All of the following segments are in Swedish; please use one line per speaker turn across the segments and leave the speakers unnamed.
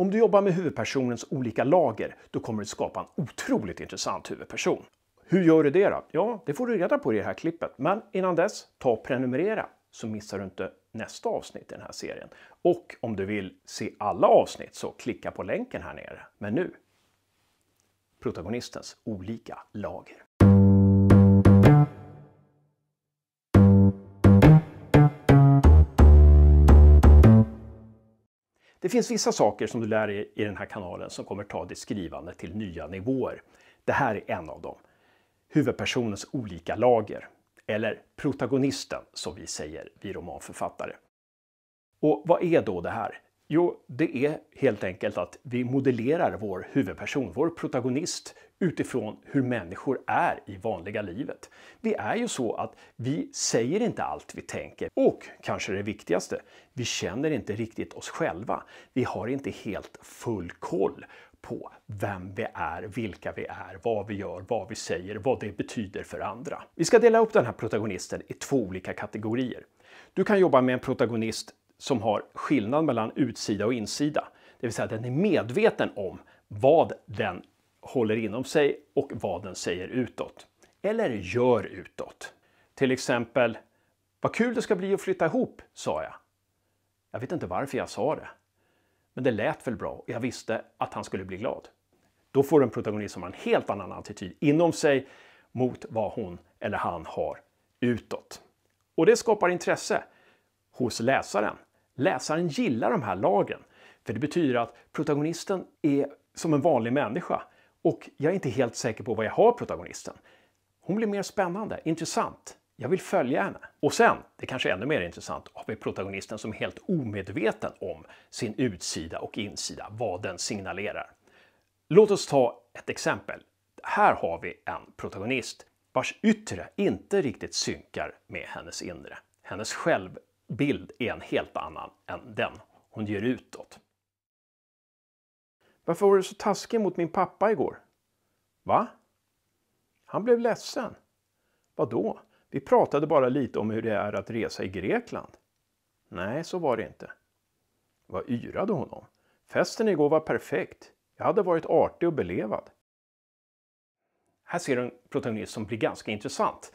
Om du jobbar med huvudpersonens olika lager, då kommer du skapa en otroligt intressant huvudperson. Hur gör du det då? Ja, det får du reda på i det här klippet. Men innan dess, ta och prenumerera så missar du inte nästa avsnitt i den här serien. Och om du vill se alla avsnitt så klicka på länken här nere. Men nu, protagonistens olika lager. Det finns vissa saker som du lär dig i den här kanalen som kommer ta ditt skrivande till nya nivåer. Det här är en av dem. Huvudpersonens olika lager, eller protagonisten som vi säger vi romanförfattare. Och vad är då det här? Jo, det är helt enkelt att vi modellerar vår huvudperson, vår protagonist, utifrån hur människor är i vanliga livet. Det är ju så att vi säger inte allt vi tänker och, kanske det viktigaste, vi känner inte riktigt oss själva. Vi har inte helt full koll på vem vi är, vilka vi är, vad vi gör, vad vi säger, vad det betyder för andra. Vi ska dela upp den här protagonisten i två olika kategorier. Du kan jobba med en protagonist som har skillnad mellan utsida och insida. Det vill säga den är medveten om vad den håller inom sig och vad den säger utåt. Eller gör utåt. Till exempel, vad kul det ska bli att flytta ihop, sa jag. Jag vet inte varför jag sa det. Men det lät väl bra och jag visste att han skulle bli glad. Då får en protagonist som har en helt annan attityd inom sig mot vad hon eller han har utåt. Och det skapar intresse hos läsaren. Läsaren gillar de här lagen, för det betyder att protagonisten är som en vanlig människa och jag är inte helt säker på vad jag har protagonisten. Hon blir mer spännande, intressant. Jag vill följa henne. Och sen, det kanske är ännu mer intressant, har vi protagonisten som är helt omedveten om sin utsida och insida, vad den signalerar. Låt oss ta ett exempel. Här har vi en protagonist vars yttre inte riktigt synkar med hennes inre. Hennes själv bild är en helt annan än den hon ger utåt. Varför var du så taskig mot min pappa igår? Va? Han blev ledsen. Vadå? Vi pratade bara lite om hur det är att resa i Grekland. Nej, så var det inte. Vad yrade hon om? Festen igår var perfekt. Jag hade varit artig och belevad. Här ser du en protagonist som blir ganska intressant.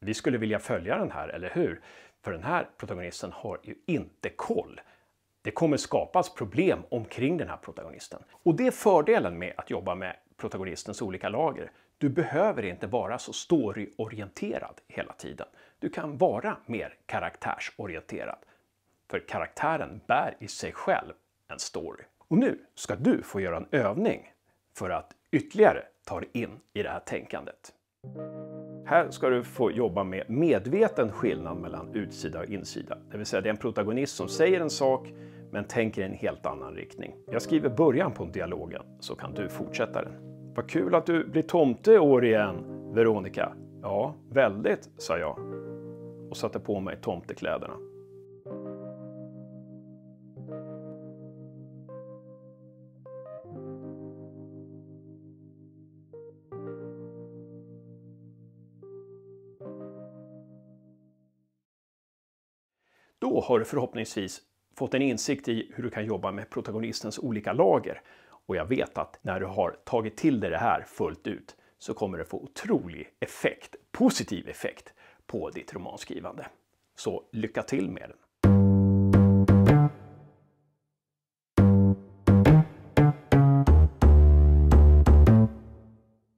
Vi skulle vilja följa den här, eller hur? För den här protagonisten har ju inte koll. Det kommer skapas problem omkring den här protagonisten. Och det är fördelen med att jobba med protagonistens olika lager. Du behöver inte vara så storyorienterad hela tiden. Du kan vara mer karaktärsorienterad. För karaktären bär i sig själv en story. Och nu ska du få göra en övning för att ytterligare ta dig in i det här tänkandet. Här ska du få jobba med medveten skillnad mellan utsida och insida. Det vill säga det är en protagonist som säger en sak men tänker i en helt annan riktning. Jag skriver början på dialogen så kan du fortsätta den. Vad kul att du blir tomte i år igen, Veronica. Ja, väldigt, sa jag och satte på mig tomtekläderna. Då har du förhoppningsvis fått en insikt i hur du kan jobba med protagonistens olika lager. Och jag vet att när du har tagit till dig det här fullt ut så kommer det få otrolig effekt, positiv effekt, på ditt romanskrivande. Så lycka till med den!